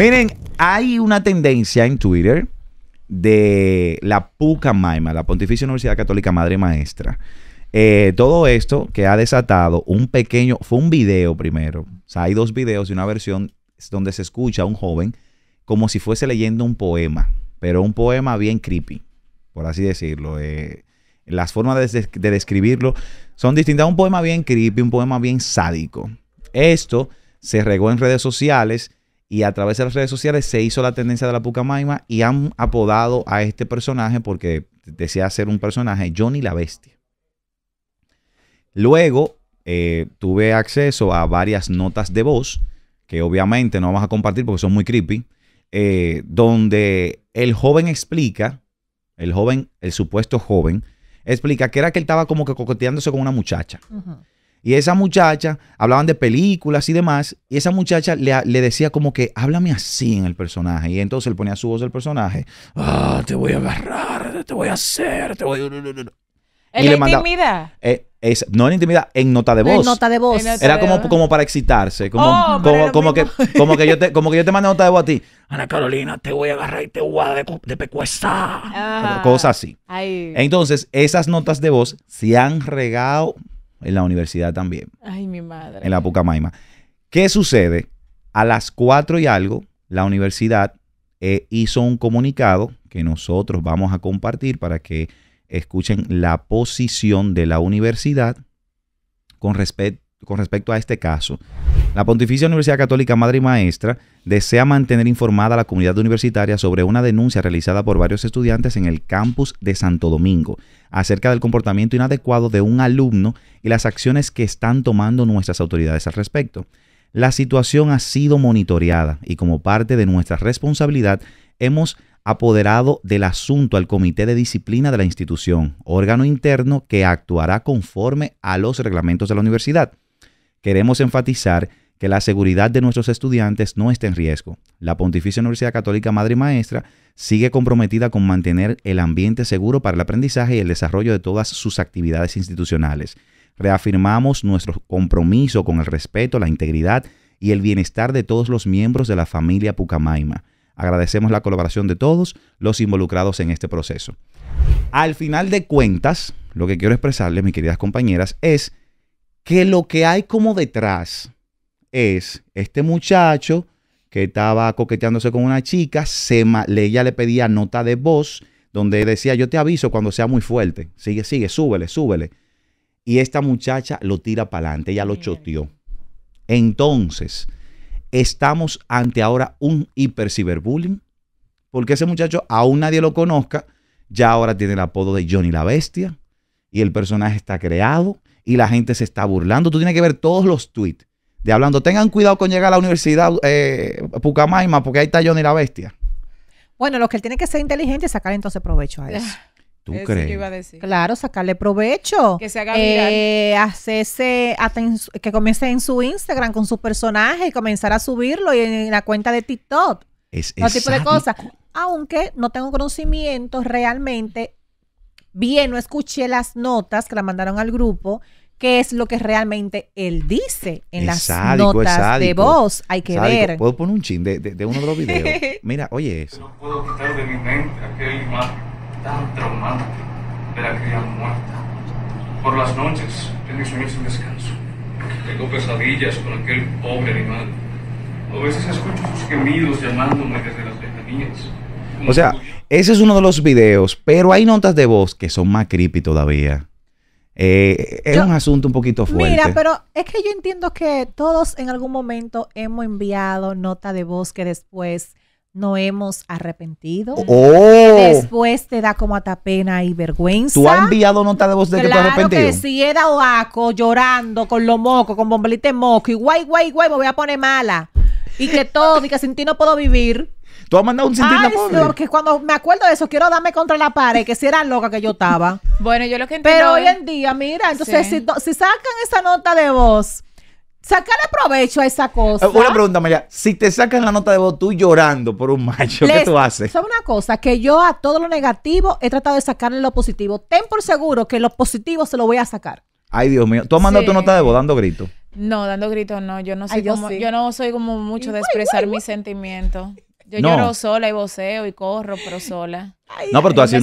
Miren, hay una tendencia en Twitter de la Puca Maima, la Pontificia Universidad Católica Madre Maestra. Eh, todo esto que ha desatado un pequeño, fue un video primero, o sea, hay dos videos y una versión donde se escucha a un joven como si fuese leyendo un poema, pero un poema bien creepy, por así decirlo. Eh, las formas de, de, describirlo son distintas. Un poema bien creepy, un poema bien sádico. Esto se regó en redes sociales y a través de las redes sociales se hizo la tendencia de la Pucamaima y han apodado a este personaje porque desea ser un personaje Johnny la Bestia. Luego eh, tuve acceso a varias notas de voz que obviamente no vamos a compartir porque son muy creepy, eh, donde el joven explica, el joven, el supuesto joven, explica que era que él estaba como que cocoteándose con una muchacha. Y esa muchacha, hablaban de películas y demás, y esa muchacha le, decía como que, háblame así en el personaje. Y entonces él ponía su voz del personaje, ah, te voy a agarrar, te voy a hacer, te voy a... ¿En la intimidad? es, no en intimidad, en nota de voz. En nota de voz. Era como, como para excitarse. Como, oh, como, que, como, que yo te, como te mando nota de voz a ti. Ana Carolina, te voy a agarrar y te voy a de, de ah. Cosas así. Entonces, esas notas de voz se han regado en la universidad también. Ay, mi madre. En la Pucamaima. ¿Qué sucede? A las cuatro y algo, la universidad eh, hizo un comunicado que nosotros vamos a compartir para que escuchen la posición de la universidad con respecto con respecto a este caso. La Pontificia Universidad Católica Madre y Maestra desea mantener informada a la comunidad universitaria sobre una denuncia realizada por varios estudiantes en el campus de Santo Domingo acerca del comportamiento inadecuado de un alumno y las acciones que están tomando nuestras autoridades al respecto. La situación ha sido monitoreada y como parte de nuestra responsabilidad hemos apoderado del asunto al Comité de Disciplina de la institución, órgano interno que actuará conforme a los reglamentos de la universidad queremos enfatizar que la seguridad de nuestros estudiantes no está en riesgo. La Pontificia Universidad Católica Madre y Maestra sigue comprometida con mantener el ambiente seguro para el aprendizaje y el desarrollo de todas sus actividades institucionales. Reafirmamos nuestro compromiso con el respeto, la integridad y el bienestar de todos los miembros de la familia Pucamaima. Agradecemos la colaboración de todos los involucrados en este proceso. Al final de cuentas, lo que quiero expresarles, mis queridas compañeras, es que lo que hay como detrás es este muchacho que estaba coqueteándose con una chica, se ella le pedía nota de voz donde decía, yo te aviso cuando sea muy fuerte, sigue, sigue, súbele, súbele. Y esta muchacha lo tira para adelante, ella lo choteó. Entonces, estamos ante ahora un hiperciberbullying, porque ese muchacho, aún nadie lo conozca, ya ahora tiene el apodo de Johnny la Bestia, y el personaje está creado, y la gente se está burlando. Tú tienes que ver todos los tweets de hablando. Tengan cuidado con llegar a la universidad eh, Pucamaima porque ahí está Johnny la bestia. Bueno, lo que él tiene que ser es sacar entonces provecho a ah, eso. ¿Tú crees? Claro, sacarle provecho. Que se haga viral. Eh, que comience en su Instagram con su personaje y comenzar a subirlo y en la cuenta de TikTok. Es, tipo de cosas. Aunque no tengo conocimientos realmente bien, no escuché las notas que la mandaron al grupo, que es lo que realmente él dice en las notas de voz. Hay que ver. Puedo poner un chin de, de, uno de los videos. Mira, oye eso. No puedo quitar de mi mente aquel imagen tan traumático de la cría muerta. Por las noches, tengo sueños sin descanso, tengo pesadillas con aquel pobre animal. A veces escucho sus gemidos llamándome desde las lejanías. O sea, ese es uno de los videos, pero hay notas de voz que son más creepy todavía. Eh, es un asunto un poquito fuerte. Mira, pero es que yo entiendo que todos en algún momento hemos enviado nota de voz que después no hemos arrepentido. Oh. Después te da como hasta pena y vergüenza. ¿Tú has enviado nota de voz de que te has arrepentido? Claro que si dado aco llorando, con lo moco, con bombelito moco, y guay, guay, guay, me voy a poner mala. Y que todo, y que sin ti no puedo vivir. Tú has mandado un sentir Ay, pobre. cuando me acuerdo de eso, quiero darme contra la pared, que si era loca que yo estaba. bueno, yo lo que entiendo. Pero hoy en día, mira, entonces si, sacan esa nota de voz. Sacarle provecho a esa cosa. Eh, una pregunta, María. Si te sacan la nota de voz tú llorando por un macho, ¿qué tú haces? Es una cosa, que yo a todo lo negativo he tratado de sacarle lo positivo. Ten por seguro que lo positivo se lo voy a sacar. Ay, Dios mío. ¿Tú has mandado tu nota de voz dando gritos? No, dando gritos no. Yo no soy como, yo, no soy como mucho de expresar mis sentimientos. Yo lloro sola y voceo y corro, pero sola no, pero tú hacías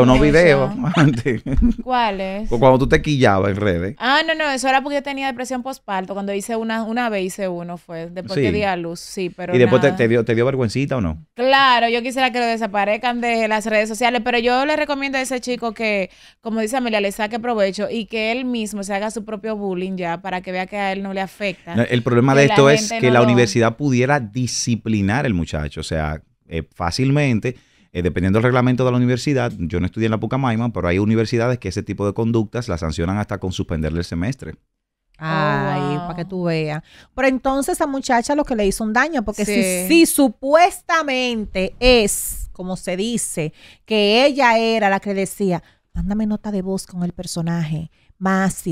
unos, videos antes. ¿Cuáles? Cuando tú te quillabas en redes. Ah, no, no, eso era porque yo tenía depresión postparto. Cuando hice una, una vez hice uno, fue. Después que di a luz, sí, pero. ¿Y después te, dio, te dio vergüencita o no? Claro, yo quisiera que lo desaparezcan de las redes sociales, pero yo le recomiendo a ese chico que, como dice Amelia, le saque provecho y que él mismo se haga su propio bullying ya para que vea que a él no le afecta. el problema de esto es que la universidad pudiera disciplinar al muchacho, o sea, eh, fácilmente eh, dependiendo del reglamento de la universidad, yo no estudié en la Pucamaima, pero hay universidades que ese tipo de conductas la sancionan hasta con suspenderle el semestre. Ay, oh, para que tú veas. Pero entonces a muchacha lo que le hizo un daño, porque si, si supuestamente es, como se dice, que ella era la que decía, mándame nota de voz con el personaje más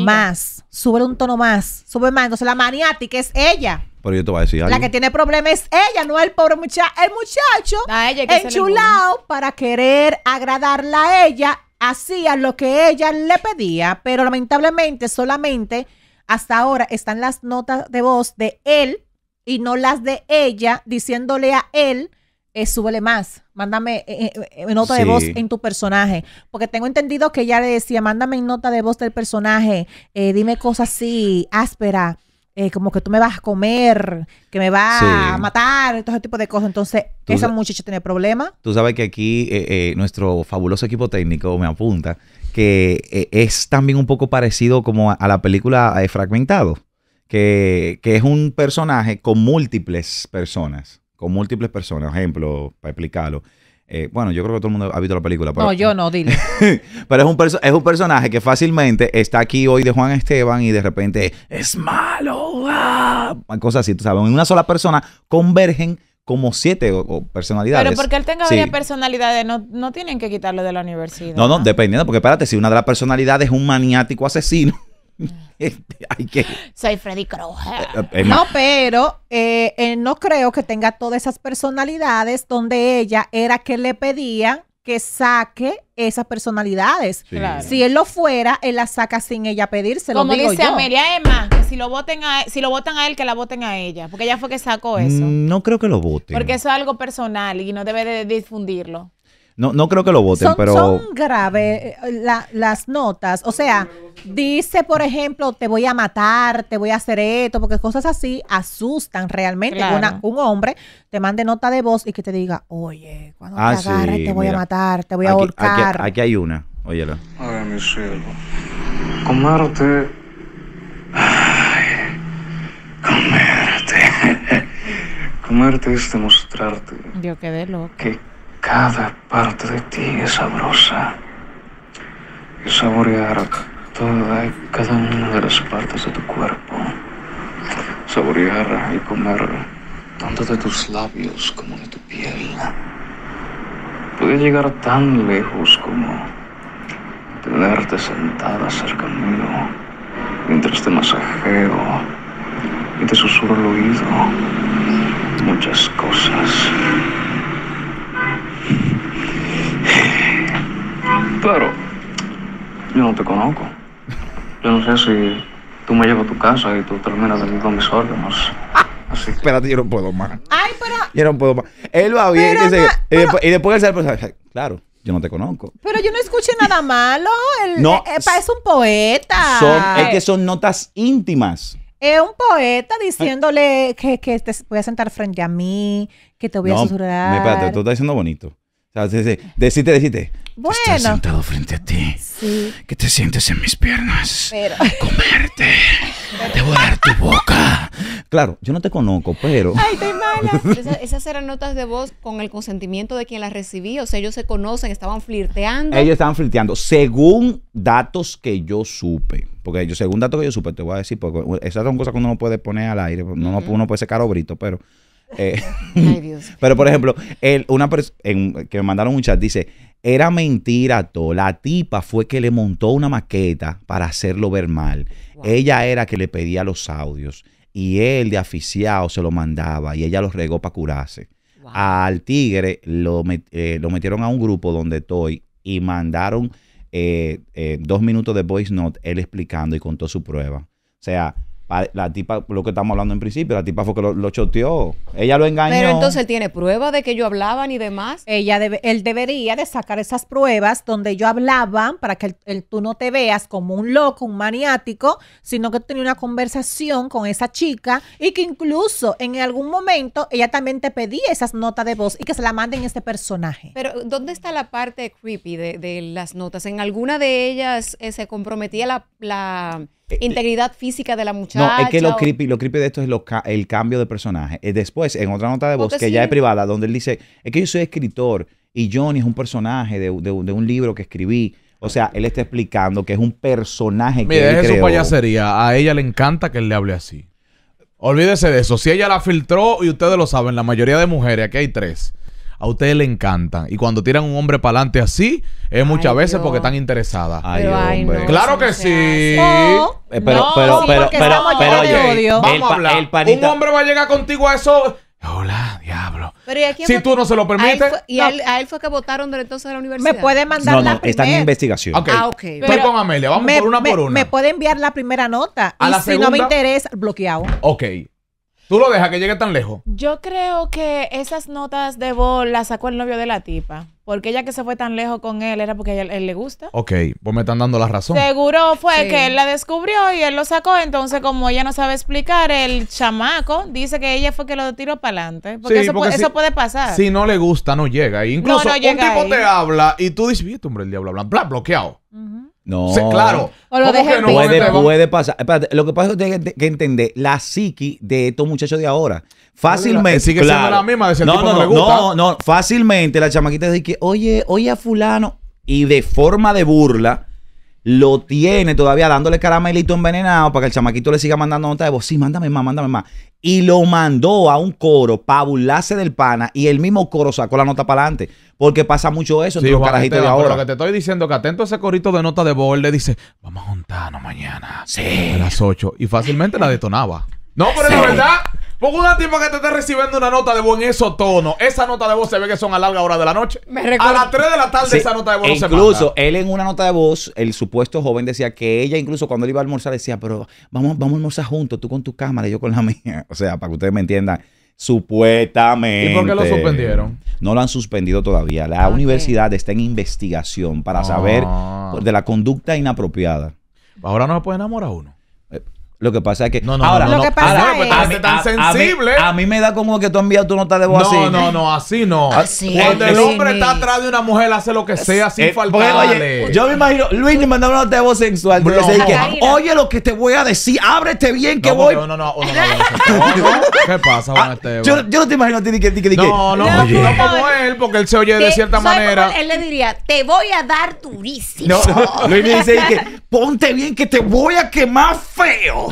Más. Sube un tono más. Sube más. Entonces la maniática es ella. Pero yo te voy a decir La que tiene problemas es ella, no el pobre muchacho. El muchacho ah, enchulado para querer agradarla a ella, hacía lo que ella le pedía, pero lamentablemente solamente hasta ahora están las notas de voz de él y no las de ella diciéndole a él eh, súbele más, mándame eh, eh, nota de voz en tu personaje. Porque tengo entendido que ya le decía, mándame nota de voz del personaje, dime cosas así, áspera, como que tú me vas a comer, que me vas a matar, todo ese tipo de cosas. Entonces, esa muchacha tiene problemas. Tú sabes que aquí nuestro fabuloso equipo técnico me apunta que es también un poco parecido como a, la película Fragmentado, que es un personaje con múltiples personas con múltiples personas. Ejemplo, para explicarlo. Eh, bueno, yo creo que todo el mundo ha visto la película. no, yo no, dile. pero es un, es un personaje que fácilmente está aquí hoy de Juan Esteban y de repente es malo. Ah, cosas así, tú sabes. En una sola persona convergen como siete personalidades. Pero porque él tenga varias personalidades, no, no tienen que quitarlo de la universidad. No, no, dependiendo, porque espérate, si una de las personalidades es un maniático asesino. Este, Soy Freddy Krueger. Eh, eh, eh, no, pero eh, no creo que tenga todas esas personalidades donde ella era que le pedían que saque esas personalidades. Si él lo fuera, él la saca sin ella pedírselo. Como dice Amelia Emma, que si lo voten a, si lo votan a él, que la voten a ella. Porque ella fue que sacó eso. Mm, no creo que lo voten. Porque eso es algo personal y no debe de difundirlo. No, creo que lo voten, pero. Son graves eh, las notas. O sea, dice, por ejemplo, te voy a matar, te voy a hacer esto, porque cosas así asustan realmente. un hombre te mande nota de voz y que te diga, oye, cuando ah, te agarres te voy a matar, te voy a ahorcar. Aquí, hay una, óyela. Ay, mi cielo. Comerte. Ay, comerte. comerte es demostrarte. Yo de loco. Que cada parte de ti es sabrosa. Y saborear toda y cada una de las partes de tu cuerpo. Saborear y comer tanto de tus labios como de tu piel. Puede llegar tan lejos como tenerte sentada cerca mío mientras te masajeo y te susurro al oído muchas cosas. Pero yo no te conozco. Yo no sé si tú me llevas a tu casa y tú terminas de con mis órganos. Así Espérate, yo no puedo más. Ay, pero. Yo no puedo más. Él va bien. y, después, y después él sale, pues, claro yo no te conozco. Pero yo no escuché nada malo. no. Eh, eh, es un poeta. Son, es que son notas íntimas. Es un poeta diciéndole que, que, te voy a sentar frente a mí, que te voy a susurrar. Me, espérate, tú estás diciendo bonito. O sea, decite, decite. Bueno. Estás sentado frente a ti. Sí. Que te sientes en mis piernas. Pero. Comerte. a dar tu boca. Claro, yo no te conozco, pero. Ay, te mala. esas eran notas de voz con el consentimiento de quien las recibía. O sea, ellos se conocen, estaban flirteando. Ellos estaban flirteando. Según datos que yo supe. Porque yo, según datos que yo supe, te voy a decir, porque esas son cosas que uno no puede poner al aire. No, Uno puede ser carobrito, pero eh, pero por ejemplo, una que me mandaron un chat dice, era mentira todo. La tipa fue que le montó una maqueta para hacerlo ver mal. Ella era que le pedía los audios y él de aficiado se lo mandaba y ella los regó para curarse. Al tigre eh, lo, metieron a un grupo donde estoy y mandaron eh, dos minutos de voice note él explicando y contó su prueba. O sea, la tipa, lo que estamos hablando en principio, la tipa fue que lo, choteó. Ella lo engañó. Pero entonces él tiene pruebas de que yo hablaba y demás. Ella debe, él debería de sacar esas pruebas donde yo hablaba para que el, tú no te veas como un loco, un maniático, sino que tenía una conversación con esa chica y que incluso en algún momento ella también te pedía esas notas de voz y que se la manden a este personaje. Pero ¿dónde está la parte creepy de, las notas? ¿En alguna de ellas eh, se comprometía la eh, integridad física de la muchacha. No, es que lo, creepy, lo de esto es el cambio de personaje. Eh, después, en otra nota de voz, que ya es privada, donde él dice, es que yo soy escritor y Johnny es un personaje de, un libro que escribí. O sea, él está explicando que es un personaje que él es payasería. A ella le encanta que él le hable así. Olvídese de eso. Si ella la filtró, y ustedes lo saben, la mayoría de mujeres, aquí hay tres a ustedes les encantan. Y cuando tiran un hombre para adelante así, es muchas veces porque están interesadas. Ay, hombre. claro que eh, sí. pero, pero, pero, pero, Vamos a hablar. Un hombre va a llegar contigo a eso. Hola, diablo. Si tú no se lo permites. y a él, fue que votaron del entonces de la universidad. Me puede mandar la no, está en investigación. Ok. Ah, ok. Estoy con Amelia. Vamos por una por una. me puede enviar la primera nota. y si no me interesa, bloqueado. Ok. ¿Tú lo dejas que llegue tan lejos? Yo creo que esas notas de voz las sacó el novio de la tipa. Porque ella que se fue tan lejos con él era porque a él, le gusta. Ok, pues me están dando la razón. Seguro fue que él la descubrió y él lo sacó. Entonces, como ella no sabe explicar, el chamaco dice que ella fue que lo tiró para adelante. Porque, eso, puede, eso, puede pasar. Si no le gusta, no llega. Incluso un tipo te habla y tú dices, viste, hombre, el diablo habla. Bla, bloqueado. Uh no. claro. no? puede, puede pasar. Espérate, lo que pasa es que que entender la psiqui de estos muchachos de ahora. Fácilmente. Sigue siendo la misma de no, no, no, no, no, Fácilmente la chamaquita dice que, oye, oye a fulano. Y de forma de burla lo tiene todavía dándole caramelito envenenado para que el chamaquito le siga mandando nota de voz. Sí, mándame más, mándame más. Y lo mandó a un coro para burlarse del pana y el mismo coro sacó la nota para adelante. Porque pasa mucho eso entre los carajitos este de ahora. lo que te estoy diciendo que atento a ese corito de nota de voz, le dice, vamos a juntarnos mañana. Sí. A las 8. Y fácilmente la detonaba. No, pero es la verdad. Poco un tiempo que te esté recibiendo una nota de voz en esos tono. esa nota de voz se ve que son a larga hora de la noche. a las 3 de la tarde esa nota de voz no incluso, él en una nota de voz, el supuesto joven decía que ella incluso cuando él iba a almorzar decía, pero vamos, vamos a almorzar juntos, tú con tu cámara y yo con la mía. O sea, para que ustedes me entiendan. Supuestamente. ¿Y por qué lo suspendieron? No lo han suspendido todavía. La ah, universidad está en investigación para saber ah. de la conducta inapropiada. Ahora no se puede enamorar uno. Lo que pasa es que. No, no, ahora, no, que ah, pasa ahora, es... a, mí, tan sensible. A, mí, me da como que tú envías tu nota de voz así. No, no, no. así no. Ah, así Cuando el hombre está atrás de una mujer, hace lo que sea sin falta Oye, yo me imagino, Luis le mandaba una nota de voz sensual. oye, lo que te voy a decir, ábrete bien que voy. No, no, no. ¿Qué pasa, ah, Juan Esteban? Yo, yo no te imagino a ti que, que, No, no, no, no como él, porque él se oye de cierta manera. Él le diría, te voy a dar durísimo. No, Luis me dice ponte bien que te voy a quemar feo.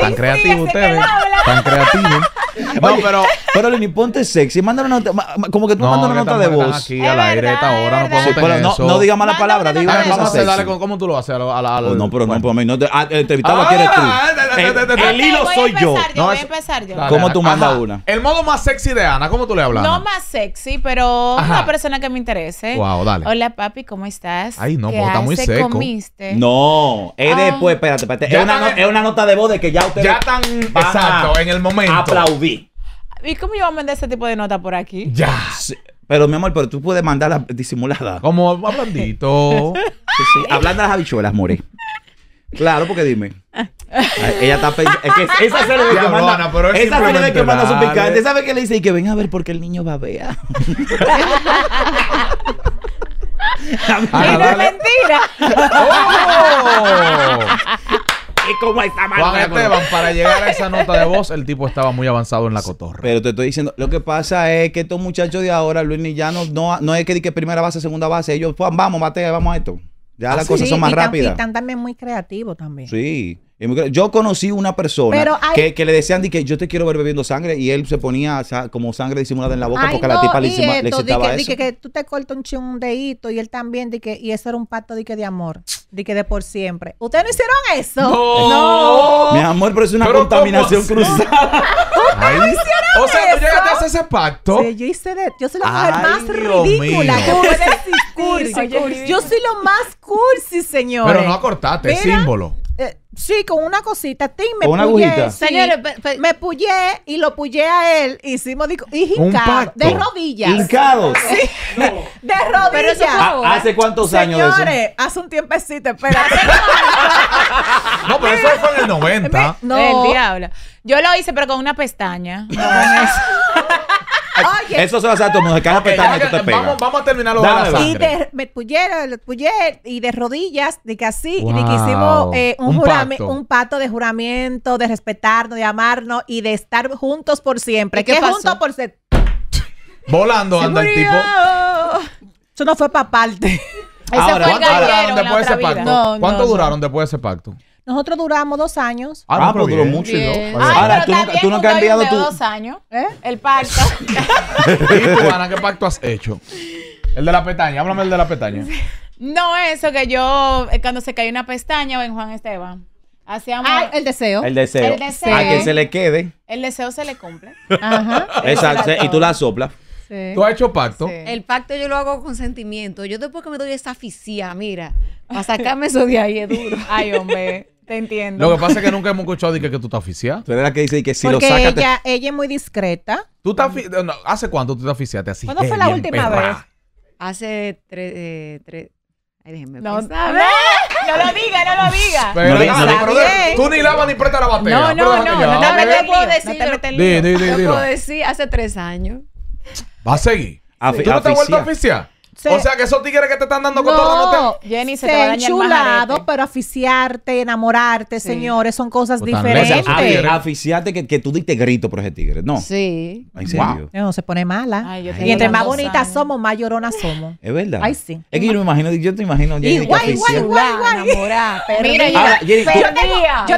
Tan creativo ustedes. Tan creativo. pero. Pero Lini, ponte sexy. Mándale una nota. Como que tú mandas una nota de voz. Aquí al aire esta hora. No no, no diga mala palabra. Diga ¿Cómo tú lo haces? Oh, no, pero no, por mí. Ah, entrevistado ah, aquí eres tú. Eh, eh, el hilo soy yo. No, voy a empezar yo. ¿Cómo tú mandas una? El modo más sexy de Ana. ¿Cómo tú le hablas? No más sexy, pero una persona que me interese. dale. Hola, papi, ¿cómo estás? Ay, no, está muy seco. comiste? No. Es ah. después, espérate, espérate. Es una nota de voz de que ya usted Ya tan exacto, en el momento. Aplaudí. ¿Y cómo yo a mandar ese tipo de nota por aquí? Ya. Pero mi amor, pero tú puedes mandarla disimulada. Como ablandito sí, sí. Hablando a las habichuelas, More. Claro, porque dime. Ella está pensando. Es que esa es la que manda. pero es esa señora que manda su picante. ¿Sabe qué le dice? Y que ven a ver porque el niño babea. y no es mentira. oh como cómo Esteban, para llegar a esa nota de voz, el tipo estaba muy avanzado en la cotorra. Pero te estoy diciendo, lo que pasa es que estos muchachos de ahora, Luis ya no, no es que, que primera base, segunda base. Ellos, vamos, Mate, vamos a esto. Ya las ah, cosas son más rápidas. Y están también muy creativos también. Sí. Yo conocí una persona que, le decían de que yo te quiero ver bebiendo sangre y él se ponía como sangre disimulada en la boca porque no, la tipa le, le excitaba que, tú te cortas un, ching, un y él también di que, y eso era un pacto de, que de amor, de que de por siempre. ¿Ustedes no hicieron eso? No. Mi amor, pero es una contaminación cruzada. ¿Ustedes no hicieron o sea, tú llegaste a hacer ese pacto. yo hice de, yo soy la mujer más ridícula que puede yo soy lo más cursi, señor. Pero no acortaste, símbolo. Eh, sí, con una cosita. Tim, me ¿Con Señores, me pullé y lo pullé a él. Hicimos y Un de rodillas. Hincados. De rodillas. Pero eso ah, ¿Hace cuántos años Señores, hace un tiempecito, espera. No, pero eso fue en el 90. no. El diablo. Yo lo hice, pero con una pestaña. No con eso. Eso es lo que te Vamos, vamos a terminarlo Y de, me pusieron, y de rodillas, de que así, y de que hicimos eh, un, pacto. un pacto de juramento, de respetarnos, de amarnos y de estar juntos por siempre. ¿Qué, ¿Qué juntos por Volando anda el tipo. Eso no fue para parte. ¿cuánto, después, de pacto? ¿Cuánto duraron después de ese pacto? Nosotros duramos dos años. Ah, ah pero duró mucho. ¿no? Ahora, tú, nunca, tú nunca has enviado dos años. ¿Eh? El pacto. Pues, qué pacto has hecho? El de la pestaña. Háblame el de la pestaña. No, eso que yo, eh, cuando se cae una pestaña ven Juan Esteban. Hacíamos ah, el deseo. El deseo. El A que se le quede. El deseo se le cumple. Ajá. Exacto. Y tú la soplas. Sí. ¿Tú has hecho pacto? El pacto yo lo hago con sentimiento. Yo después que me doy esa fisía, mira, a sacarme eso de ahí es duro. Ay, hombre. Te entiendo. Lo que pasa es que nunca hemos escuchado de que, tú estás oficial. Tú que dice que si Porque lo sacas. Ella, ella es muy discreta. ¿Tú ¿Hace cuánto tú te oficiaste así? ¿Cuándo fue eh, la última vez? Hace tres. Eh, ay, déjenme. No, no lo diga, no lo diga. Pero, no, no, tú ni lavas ni presta la batería. No, no, no. No, no, te puedo decir. No te No puedo decir hace tres años. ¿Va a seguir? ¿Tú no te has vuelto a oficiar? o sea que esos tigres que te están dando con todo no te... Jenny, se, te va enchulado, pero aficiarte, enamorarte, señores, son cosas pues diferentes. diferentes. aficiarte que, que, tú diste grito por ese tigre, ¿no? Sí. ¿En serio? No, se pone mala. y entre más bonitas somos, más lloronas somos. Es verdad. Ay, sí. Es que yo me imagino, yo te imagino, Jenny, igual, igual, igual, igual, Mira, yo tengo, yo algo.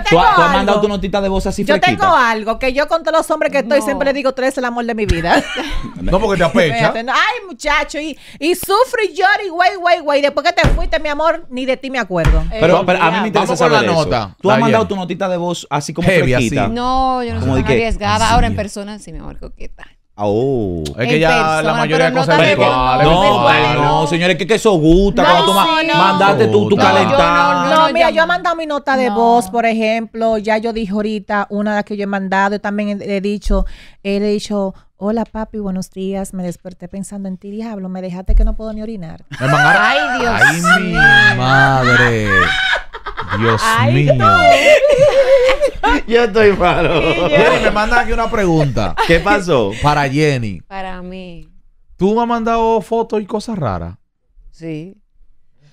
Yo tengo algo que yo con todos los hombres que estoy siempre le digo, tú eres el amor de mi vida. no, porque te apecha. Ay, muchacho, y su sufre, llora y guay, guay, guay. Después que te fuiste, mi amor, ni de ti me acuerdo. Eh, pero, pero a mí me interesa saber la eso. nota. Tú has mandado tu notita de voz así como Heavy, No, yo no soy arriesgada. Ahora en persona sí, mi amor, coqueta. Oh. Es que ya la mayoría de no cosas virtuales. No, no, no, señores, que, que eso gusta. cuando tú mandaste tú, tu No, mira, yo he mandado mi nota de voz, por ejemplo. Ya yo dije ahorita una de las que yo he mandado. Yo también he, he dicho, he dicho, Hola papi, buenos días. Me desperté pensando en ti, diablo. Me dejaste que no puedo ni orinar. Ay, Dios. Ay, mi madre. Dios mío. Yo estoy malo. Jenny, me mandan aquí una pregunta. ¿Qué pasó? Para Jenny. Para mí. ¿Tú me has mandado fotos y cosas raras? Sí.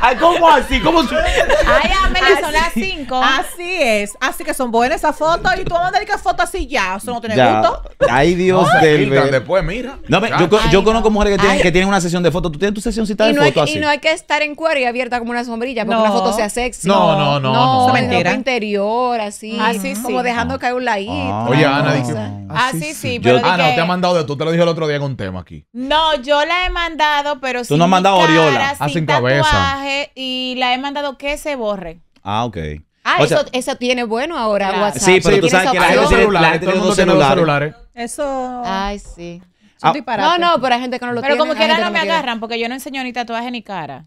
Ay, ¿Cómo así? ¿Cómo suena? Ay, Amelia, son las cinco. Así es. Así que son buenas esas fotos. Y tú vas a mandar fotos así ya. Eso no tiene gusto. Ay, Dios del ver. Después, mira. No, yo, conozco mujeres que tienen, que tienen una sesión de fotos. Tú tienes tu sesióncita de fotos así. Y no hay que estar en cuero y abierta como una sombrilla porque no. una foto sea sexy. No, no, no. No, no, interior, así. Así, ah, Como dejando caer un ladito. Ah. Oye, Ana, dice. Ah, así sí, pero. Ana, te ha mandado tú. Te lo dije el otro día con un tema aquí. No, yo la he mandado, pero sí. Tú no has mandado Oriola. cabeza y la he mandado que se borre. Ah, ok. Ah, eso, eso, tiene bueno ahora WhatsApp. Sí, pero tú sabes que la gente tiene celulares. celulares. Eso. Ay, sí. Ah. No, no, pero hay gente que no lo tiene. Pero como quiera no, me agarran porque yo no enseño ni tatuaje ni cara.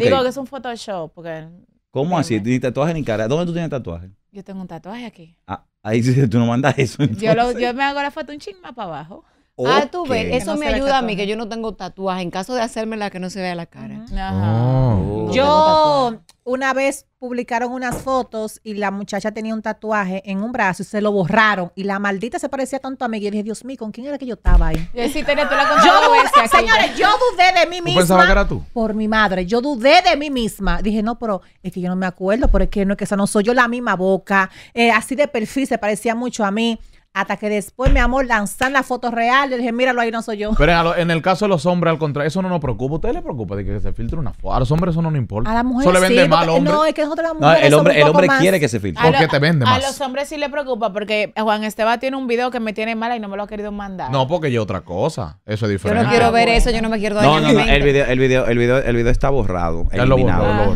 Digo que es un Photoshop. Porque, ¿Cómo así? Ni tatuaje ni cara. ¿Dónde tú tienes tatuaje? Yo tengo un tatuaje aquí. Ah, ahí sí, tú no mandas eso. Yo, yo me hago la foto un ching más para abajo. Ah, tú ves, eso me ayuda a mí, que yo no tengo tatuaje. En caso de hacerme la que no se vea la cara. Ajá. Oh. yo una vez publicaron unas fotos y la muchacha tenía un tatuaje en un brazo y se lo borraron. Y la maldita se parecía tanto a mí. Y dije, Dios mío, ¿con quién era que yo estaba ahí? Sí, la yo señores, yo dudé de mí misma. que era tú? Por mi madre. Yo dudé de mí misma. Dije, no, pero es que yo no me acuerdo, porque es que no, es que esa no soy yo la misma boca. Eh, así de perfil se parecía mucho a mí. Hasta que después, mi amor, lanzan la foto real. Le dije, míralo, ahí no soy yo. Pero en el caso de los hombres, al contrario, eso no nos preocupa. usted le preocupa de que se filtre una foto? A los hombres eso no nos importa. A las mujeres vende No, es que el hombre, el hombre quiere que se filtre. Porque te vende más. A los hombres sí le preocupa porque Juan Esteban tiene un video que me tiene mala y no me lo ha querido mandar. No, porque yo otra cosa. Eso es diferente. Yo no quiero ver eso, yo no me quiero dañar. No, no, el video, el video, el video, el video está borrado. Eliminado.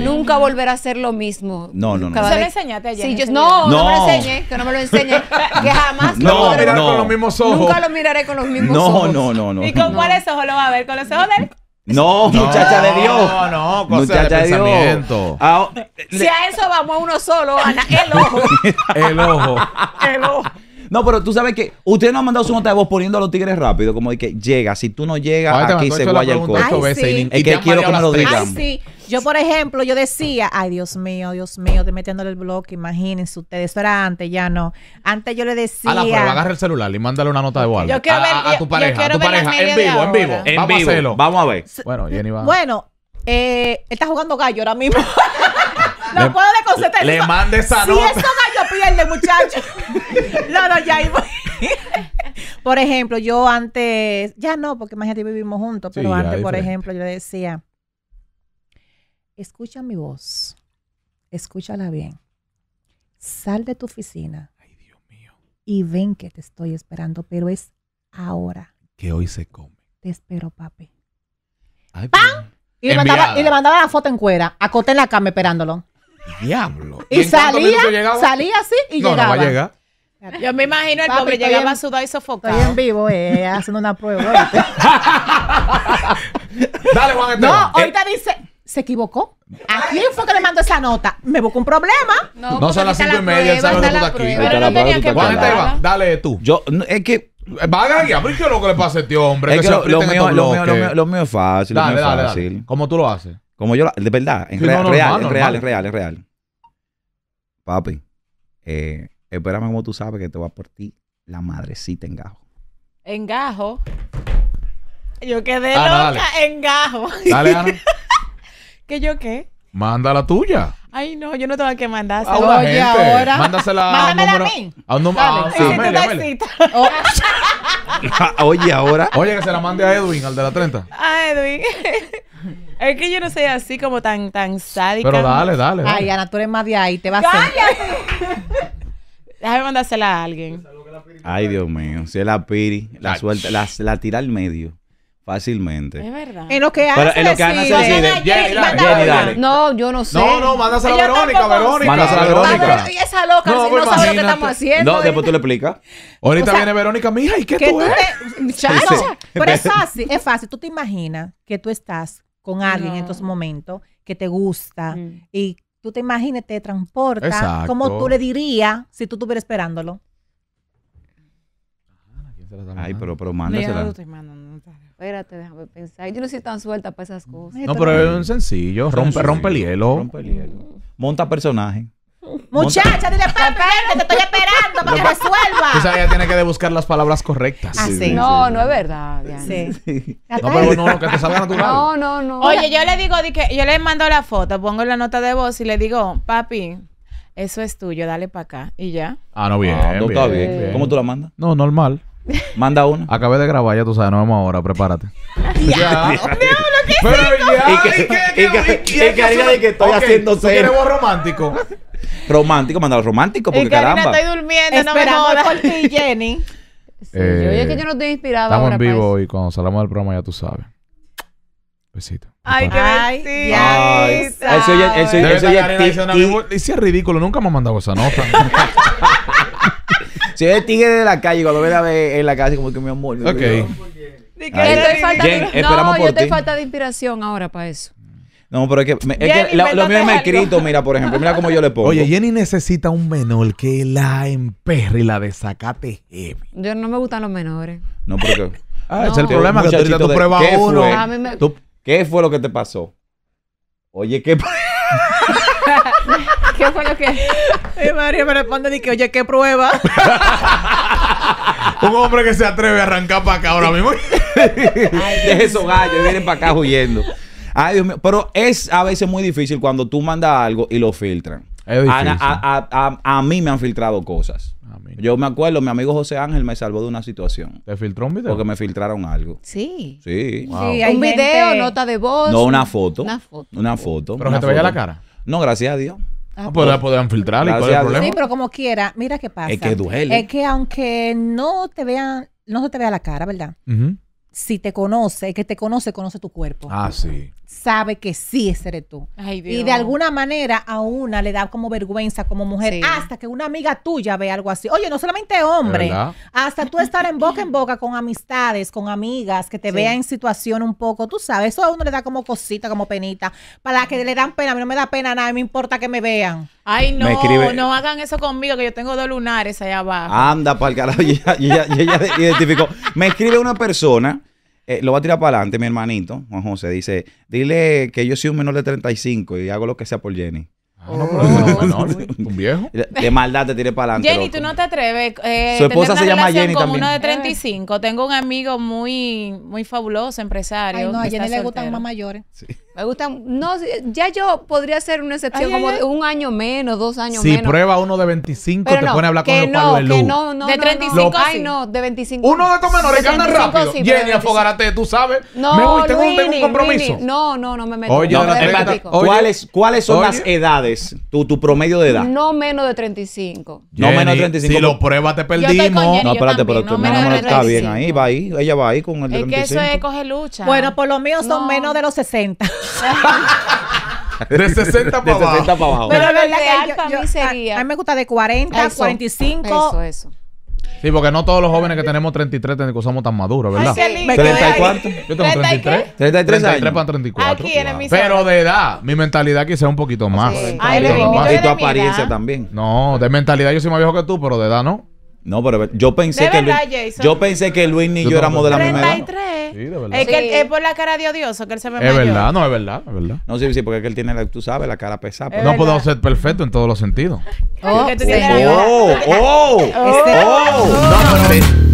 Nunca volverá a ser lo mismo. No, no, no. lo enseñaste ayer. no, no, me lo enseñé, que no me lo enseñe Jamás no, lo con los mismos ojos. Nunca lo miraré con los mismos ojos. No, no, no. ¿Y con cuáles ojos lo va a ver? ¿Con los ojos de él? No, muchacha de Dios. No, no, cosa muchacha de, de Dios. Ah, si a eso vamos a uno solo, Ana, el ojo. el ojo. el ojo. No, pero tú sabes que usted no ha mandado su nota de voz poniendo a los tigres rápido, como de que llega, si tú no llegas, aquí se guaya el coche. Sí. Es que quiero que me lo digan. Yo, por ejemplo, yo decía, ay, Dios mío, Dios mío, Estoy metiéndole el blog, imagínense ustedes, eso era antes, ya no. Antes yo le decía. A la prueba, agarra el celular y mándale una nota de guardia. Yo quiero a, ver, a, tu pareja, tu pareja, en vivo, en vivo, en vivo. Vamos a ver. Bueno, Jenny va. Bueno, eh, está jugando gallo ahora mismo. No puedo desconcertar. Le, le mande esa si nota. eso gallo pierde, muchacho. no, no, ya iba. por ejemplo, yo antes, ya no, porque imagínate vivimos juntos, pero antes, por ejemplo, yo le decía, escucha mi voz, escúchala bien, sal de tu oficina Ay, Dios mío. y ven que te estoy esperando, pero es ahora. Que hoy se come. Te espero, papi. ¡Pam! Y le, mandaba, y le, mandaba, la foto en cuera, acoté en la cama esperándolo. Diablo. Y, salía, salía así y llegaba. No va a llegar. Yo me imagino el pobre llegaba sudado y sofocado. Estoy en vivo, eh, haciendo una prueba. Dale, Juan No, eh, ahorita dice, se equivocó. ¿A quién fue que le mandó esa nota? Me buscó un problema. No, son las cinco y media, el está aquí. Pero no tenía que Esteban, dale tú. Yo, es que. Vaga aquí, ¿qué es lo que le pasa a este hombre? que, lo, mío, es fácil. Dale, lo mío dale, fácil. Dale. ¿Cómo tú lo haces? Como yo, de verdad, en real, real, real, real, real. Papi, eh, espérame como tú sabes que te va por ti la madrecita engajo. Engajo. Yo quedé ah, loca, engajo. Dale, Ana. ¿Qué yo qué? Manda la tuya. Ay, no, yo no tengo que mandársela. A una gente. Mándasela a un a mí. A un número. Ah, sí, oh. Oye, ahora. Oye, que se la mande a Edwin, al de la 30. A Edwin. es que yo no soy así como tan, tan sádica. Pero dale, dale. Ay, Ana, tú eres más de ahí, te vas a hacer. Déjame mandársela a alguien. Ay, Dios mío. Si es la piri, la suerte. la, la tira al medio. Fácilmente. Es verdad. En lo que Ana se lo que Ana se decide. No, yo no sé. No, no, mándasela a Verónica, Verónica. Mándasela a Verónica. Y esa loca no, no sabe lo que estamos haciendo. No, después tú le explicas. Ahorita viene Verónica, mija, ¿y qué tú eres? pero es fácil, es fácil. Tú te imaginas que tú estás con alguien en estos momentos que te gusta y tú te imaginas, te transporta. como tú le dirías si tú estuvieras esperándolo? Ay, pero, pero mándasela espérate, déjame pensar. Yo no soy tan suelta para esas cosas. No, pero es un sencillo. Rompe, rompe el hielo. Rompe el hielo. Monta personaje. Muchacha, dile, Pepe, te estoy esperando para que resuelva. Tú sabes ella tiene que buscar las palabras correctas. Ah, Sí, no, no es verdad, Sí. No, pero no, no, que te salga natural. No, no, no. Oye, yo le digo, yo le mando la foto, pongo la nota de voz y le digo, papi, eso es tuyo, dale para acá. Y ya. Ah, no, bien. Ah, no, está bien. ¿Cómo tú la mandas? No, normal. Manda uno. Acabé de grabar, ya tú sabes, nos vemos ahora, prepárate. ya. Pero ya, y haría de que estoy haciendo tú ¿Quieres romántico? Romántico, mandalo romántico, porque caramba. estoy durmiendo, no me jodas. por ti, Jenny. oye, es que yo no estoy inspirado. Estamos en vivo hoy cuando salamos del programa ya tú sabes. Besito. Ay, qué Ay, eso ya, eso, eso es ridículo, nunca me ha mandado esa nota. Si ve tigre de la calle, cuando ve la ve en la calle, como que mi amor. Ok. no, yo te falta de inspiración ahora para eso. No, pero es que, es que lo mío es me escrito, mira, por ejemplo, mira cómo yo le pongo. Oye, Jenny necesita un menor que la emperre y la desacate Yo no me gustan los menores. No, porque... Ah, es el problema que tú uno. ¿Qué fue lo que te pasó? Oye, ¿qué ¿Qué fue lo que.? Y María me responde y que, oye, ¿qué prueba? Un hombre que se atreve a arrancar para acá ahora mismo. Deje esos gallos, vienen para acá huyendo. Ay, Dios mío. Pero es a veces muy difícil cuando tú mandas algo y lo filtran. Es a, a, mí me han filtrado cosas. Yo me acuerdo, mi amigo José Ángel me salvó de una situación. ¿Te filtró un video? Porque me filtraron algo. Sí. Sí. un video, nota de voz. No, una foto. Una foto. Pero que te veía la cara. No, gracias a Dios. Ah, pues, pues filtrar. ¿Y cuál es el problema? Sí, pero como quiera, mira qué pasa. Es que duele. Es que aunque no te vean, no se te vea la cara, ¿verdad? Uh si te conoce, el que te conoce, conoce tu cuerpo. Ah, sí. Sabe que sí eres tú. Ay, Dios. Y de alguna manera a una le da como vergüenza como mujer, hasta que una amiga tuya ve algo así. Oye, no solamente hombre, hasta tú estar en boca en boca con amistades, con amigas, que te vea vean en situación un poco, tú sabes, eso a uno le da como cosita, como penita, para que le dan pena, a mí no me da pena nada, me importa que me vean. Ay, no, no hagan eso conmigo, que yo tengo dos lunares allá abajo. Anda, para el carajo. Y ella, identificó. Me escribe una persona, eh, lo va a tirar para adelante, mi hermanito, Juan José. Dice: Dile que yo soy un menor de 35 y hago lo que sea por Jenny. Ah, no, oh. un viejo. De maldad te tiré para adelante. Jenny, tú no te atreves. Eh, Su esposa se llama Jenny con también. uno de 35. Tengo un amigo muy, muy fabuloso, empresario. no, a Jenny le gustan más mayores. Sí. Me gusta. No, ya yo podría ser una excepción ay, como ay, ay. un año menos, dos años menos. Si prueba uno de 25, Pero te no, pone a hablar con los palos del no, no, De 35. Ay, no, de 25. Uno de estos menores que andan rápido. Sí, Jenny Afogarate, tú sabes. No, me voy, tengo, Luini, un compromiso. Luini. No, no, no me meto. Oye, no, me me ¿cuáles, ¿cuáles son oye. las edades? Tu, tu promedio de edad. No menos de 35. Jenny, no menos de 35. Si lo pruebas, te perdimos. no, espérate, pero tu hermana está bien ahí. Va ahí. Ella va ahí con el de 35. Es que eso es coge lucha. Bueno, por lo mío son menos de los 60. De 60 para abajo. Pero es sería. A, mí me gusta de 40, 45. Eso, eso. Sí, porque no todos los jóvenes que tenemos 33, somos tan maduros, ¿verdad? y Yo tengo 33. ¿33, para 34. Pero de edad, mi mentalidad quizá es un poquito más. un poquito más. Y tu apariencia también. No, de mentalidad yo soy más viejo que tú, pero de edad no. No, pero yo pensé que Luis, yo pensé que Luis ni yo, éramos de la misma edad. Sí, de Es, que es por la cara de odioso que él se me Es verdad, no, es verdad, es verdad. No, sí, sí, porque es que él tiene, la, tú sabes, la cara pesada. no puedo podemos ser perfecto en todos los sentidos. Oh oh, oh, oh, este- oh, oh, oh, No, no, no.